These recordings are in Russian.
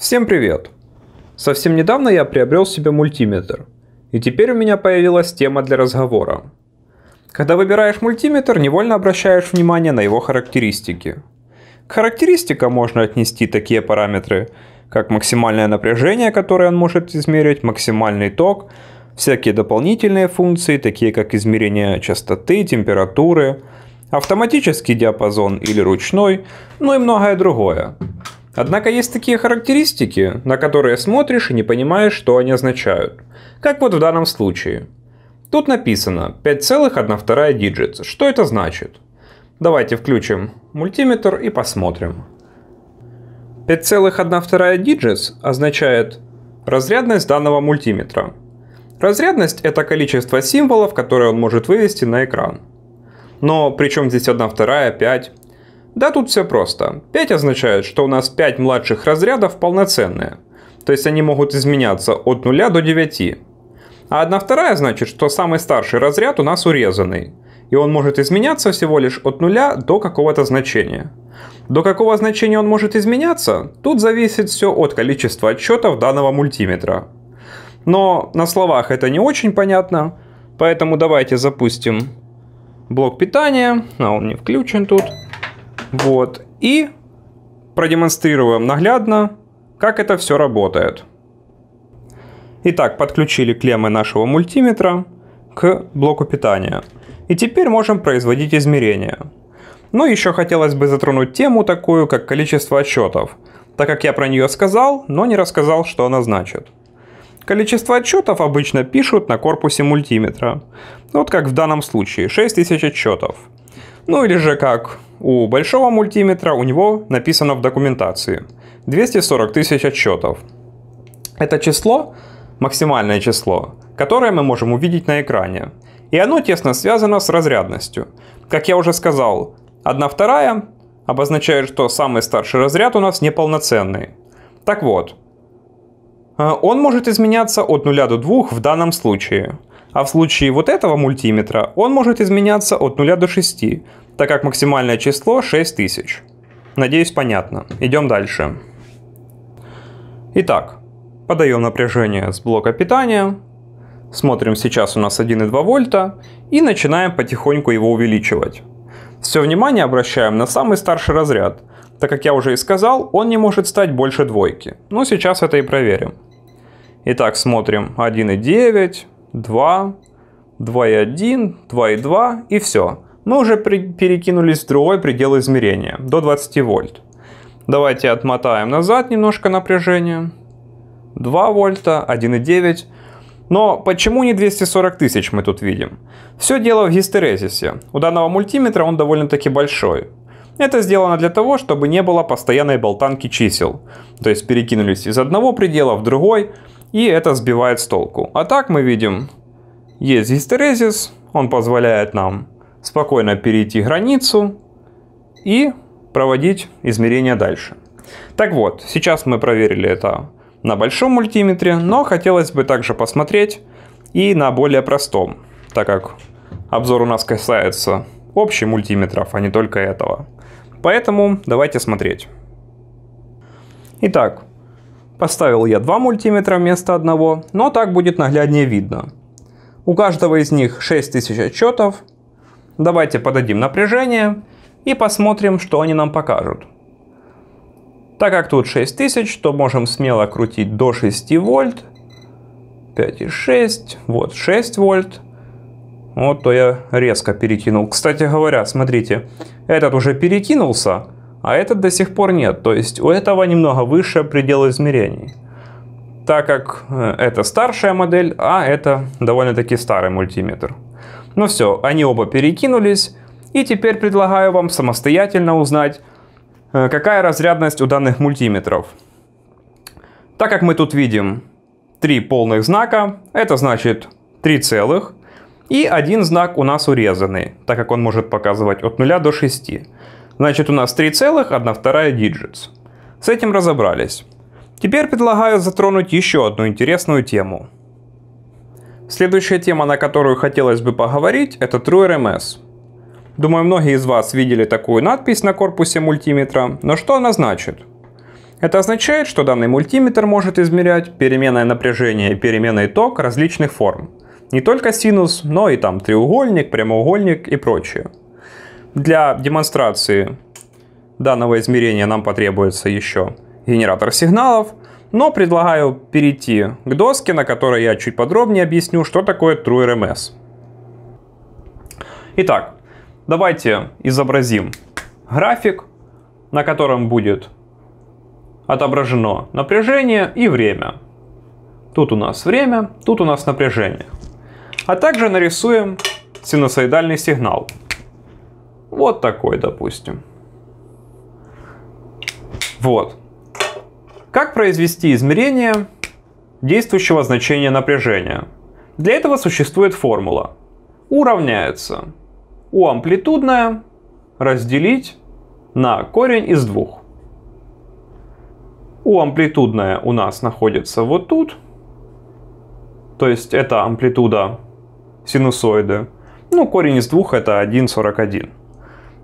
Всем привет! Совсем недавно я приобрел себе мультиметр, и теперь у меня появилась тема для разговора. Когда выбираешь мультиметр, невольно обращаешь внимание на его характеристики. К характеристикам можно отнести такие параметры, как максимальное напряжение, которое он может измерить, максимальный ток, всякие дополнительные функции, такие как измерение частоты, температуры, автоматический диапазон или ручной, ну и многое другое. Однако есть такие характеристики, на которые смотришь и не понимаешь, что они означают. Как вот в данном случае. Тут написано 5,1 digits. Что это значит? Давайте включим мультиметр и посмотрим. 5,1 digits означает разрядность данного мультиметра. Разрядность – это количество символов, которые он может вывести на экран. Но причем здесь 1 5? Да тут все просто. 5 означает, что у нас 5 младших разрядов полноценные. То есть они могут изменяться от 0 до 9. А 1 вторая значит, что самый старший разряд у нас урезанный. И он может изменяться всего лишь от 0 до какого-то значения. До какого значения он может изменяться, тут зависит все от количества отчетов данного мультиметра. Но на словах это не очень понятно, поэтому давайте запустим блок питания, а он не включен тут. Вот. И продемонстрируем наглядно, как это все работает. Итак, подключили клеммы нашего мультиметра к блоку питания. И теперь можем производить измерения. Но еще хотелось бы затронуть тему такую, как количество отчетов, так как я про нее сказал, но не рассказал, что она значит. Количество отчетов обычно пишут на корпусе мультиметра. Вот как в данном случае, 6000 отчетов. Ну или же как у большого мультиметра у него написано в документации 240 тысяч отсчетов. Это число, максимальное число, которое мы можем увидеть на экране. И оно тесно связано с разрядностью. Как я уже сказал, 1 вторая обозначает, что самый старший разряд у нас неполноценный. Так вот, э, он может изменяться от 0 до 2 в данном случае. А в случае вот этого мультиметра он может изменяться от 0 до 6, так как максимальное число 6000. Надеюсь, понятно. Идем дальше. Итак, подаем напряжение с блока питания. Смотрим, сейчас у нас 1,2 вольта. И начинаем потихоньку его увеличивать. Все внимание обращаем на самый старший разряд. Так как я уже и сказал, он не может стать больше двойки. Но сейчас это и проверим. Итак, смотрим 1,9, 2, 2,1, 2,2 и все мы уже перекинулись в другой предел измерения, до 20 вольт. Давайте отмотаем назад немножко напряжение. 2 вольта, 1,9. Но почему не 240 тысяч мы тут видим? Все дело в гистерезисе. У данного мультиметра он довольно-таки большой. Это сделано для того, чтобы не было постоянной болтанки чисел. То есть перекинулись из одного предела в другой, и это сбивает с толку. А так мы видим, есть гистерезис, он позволяет нам спокойно перейти границу и проводить измерения дальше. Так вот, сейчас мы проверили это на большом мультиметре, но хотелось бы также посмотреть и на более простом, так как обзор у нас касается общих мультиметров, а не только этого. Поэтому давайте смотреть. Итак, поставил я два мультиметра вместо одного, но так будет нагляднее видно. У каждого из них 6000 отчетов, Давайте подадим напряжение и посмотрим, что они нам покажут. Так как тут 6000, то можем смело крутить до 6 вольт. 5,6, вот 6 вольт. Вот то я резко перекинул. Кстати говоря, смотрите, этот уже перекинулся, а этот до сих пор нет. То есть у этого немного выше предел измерений. Так как э, это старшая модель, а это довольно-таки старый мультиметр. Ну все, они оба перекинулись. И теперь предлагаю вам самостоятельно узнать, э, какая разрядность у данных мультиметров. Так как мы тут видим три полных знака, это значит 3 целых, и один знак у нас урезанный, так как он может показывать от 0 до 6. Значит у нас 3 целых, 1 вторая диджитс. С этим разобрались. Теперь предлагаю затронуть еще одну интересную тему – Следующая тема, на которую хотелось бы поговорить, это TrueRMS. Думаю, многие из вас видели такую надпись на корпусе мультиметра, но что она значит? Это означает, что данный мультиметр может измерять переменное напряжение и переменный ток различных форм. Не только синус, но и там треугольник, прямоугольник и прочее. Для демонстрации данного измерения нам потребуется еще генератор сигналов, но предлагаю перейти к доске, на которой я чуть подробнее объясню, что такое TrueRMS. Итак, давайте изобразим график, на котором будет отображено напряжение и время. Тут у нас время, тут у нас напряжение. А также нарисуем синусоидальный сигнал. Вот такой, допустим. Вот. Как произвести измерение действующего значения напряжения? Для этого существует формула. U равняется U амплитудное разделить на корень из двух. У амплитудное у нас находится вот тут, то есть это амплитуда синусоиды. Ну, корень из двух это 1,41.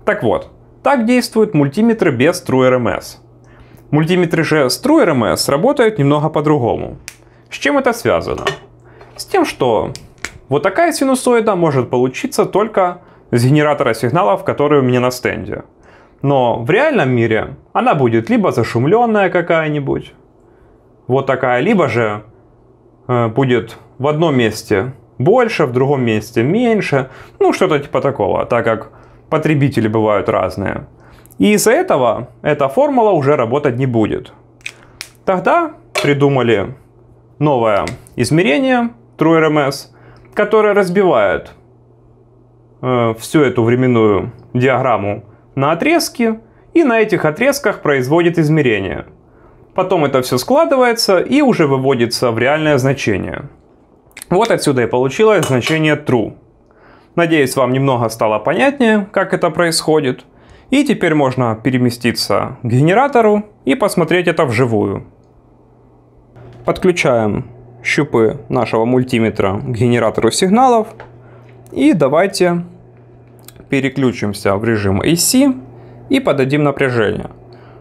Так вот, так действуют мультиметры без True RMS. Мультиметры же с труерами работают немного по-другому. С чем это связано? С тем, что вот такая синусоида может получиться только с генератора сигналов, который у меня на стенде. Но в реальном мире она будет либо зашумленная какая-нибудь, вот такая, либо же э, будет в одном месте больше, в другом месте меньше, ну что-то типа такого, так как потребители бывают разные. И из-за этого эта формула уже работать не будет. Тогда придумали новое измерение TrueRMS, которое разбивает э, всю эту временную диаграмму на отрезки и на этих отрезках производит измерение. Потом это все складывается и уже выводится в реальное значение. Вот отсюда и получилось значение true. Надеюсь, вам немного стало понятнее, как это происходит. И теперь можно переместиться к генератору и посмотреть это вживую. Подключаем щупы нашего мультиметра к генератору сигналов. И давайте переключимся в режим AC и подадим напряжение.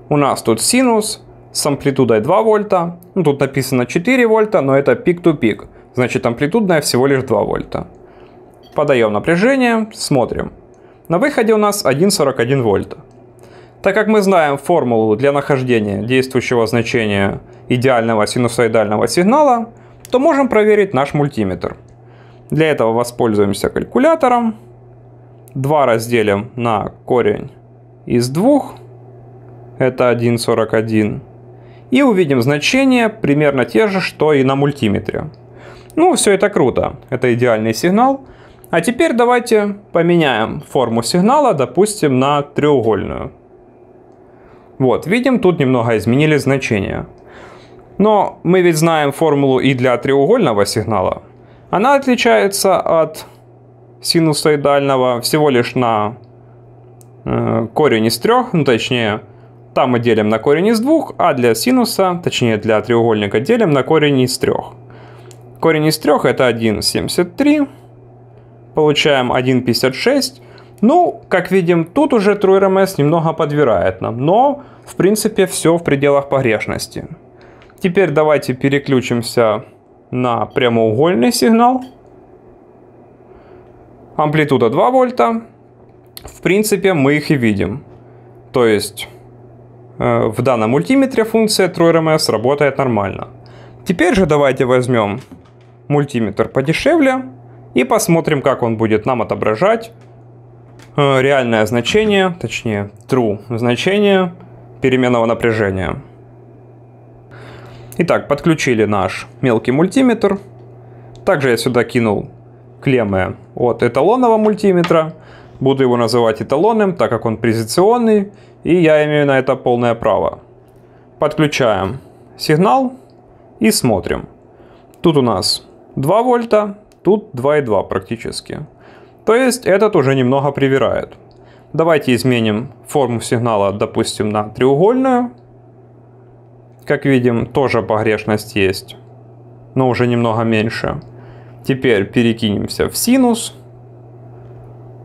У нас тут синус с амплитудой 2 вольта. Ну, тут написано 4 вольта, но это пик то пик -пик. Значит, амплитудная всего лишь 2 вольта. Подаем напряжение, смотрим. На выходе у нас 1,41 вольта. Так как мы знаем формулу для нахождения действующего значения идеального синусоидального сигнала, то можем проверить наш мультиметр. Для этого воспользуемся калькулятором. 2 разделим на корень из 2, это 1,41. И увидим значения примерно те же, что и на мультиметре. Ну, все это круто, это идеальный сигнал – а теперь давайте поменяем форму сигнала, допустим, на треугольную. Вот, видим, тут немного изменили значение. Но мы ведь знаем формулу и для треугольного сигнала. Она отличается от синусоидального всего лишь на э, корень из трех, ну точнее, там мы делим на корень из двух, а для синуса, точнее для треугольника делим на корень из трех. Корень из трех это 1,73 получаем 1.56. Ну, как видим, тут уже TrueRMS немного подбирает нам, но в принципе все в пределах погрешности. Теперь давайте переключимся на прямоугольный сигнал. Амплитуда 2 вольта. В принципе, мы их и видим. То есть, э, в данном мультиметре функция TrueRMS работает нормально. Теперь же давайте возьмем мультиметр подешевле и посмотрим, как он будет нам отображать э, реальное значение, точнее true значение переменного напряжения. Итак, подключили наш мелкий мультиметр. Также я сюда кинул клеммы от эталонного мультиметра. Буду его называть эталонным, так как он позиционный, и я имею на это полное право. Подключаем сигнал и смотрим. Тут у нас 2 вольта, Тут 2,2 практически. То есть этот уже немного привирает. Давайте изменим форму сигнала, допустим, на треугольную. Как видим, тоже погрешность есть, но уже немного меньше. Теперь перекинемся в синус.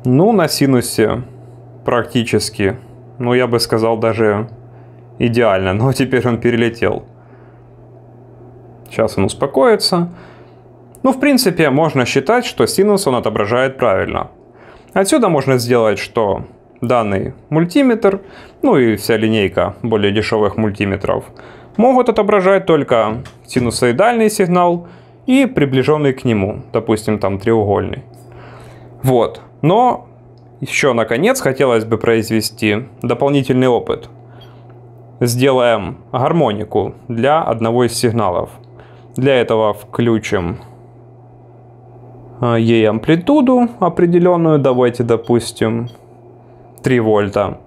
Ну, на синусе практически, ну я бы сказал даже идеально, но теперь он перелетел. Сейчас он успокоится. Ну, в принципе, можно считать, что синус он отображает правильно. Отсюда можно сделать, что данный мультиметр, ну и вся линейка более дешевых мультиметров, могут отображать только синусоидальный сигнал и приближенный к нему, допустим, там треугольный. Вот. Но еще, наконец, хотелось бы произвести дополнительный опыт. Сделаем гармонику для одного из сигналов. Для этого включим а, ей амплитуду определенную, давайте, допустим, 3 вольта.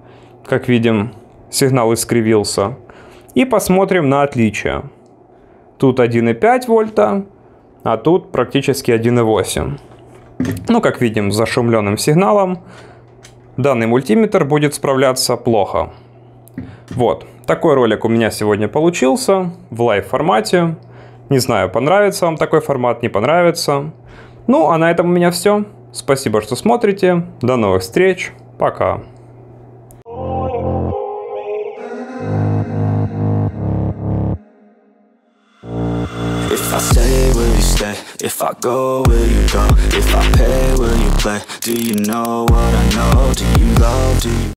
Как видим, сигнал искривился. И посмотрим на отличия. Тут 1,5 вольта, а тут практически 1,8. Ну, как видим, с зашумленным сигналом данный мультиметр будет справляться плохо. Вот, такой ролик у меня сегодня получился в лайв формате. Не знаю, понравится вам такой формат, не понравится. Ну, а на этом у меня все. Спасибо, что смотрите. До новых встреч. Пока. I stay, will you stay? If I go, will you go? If I pay, will you play? Do you know what I know? Do you love, do you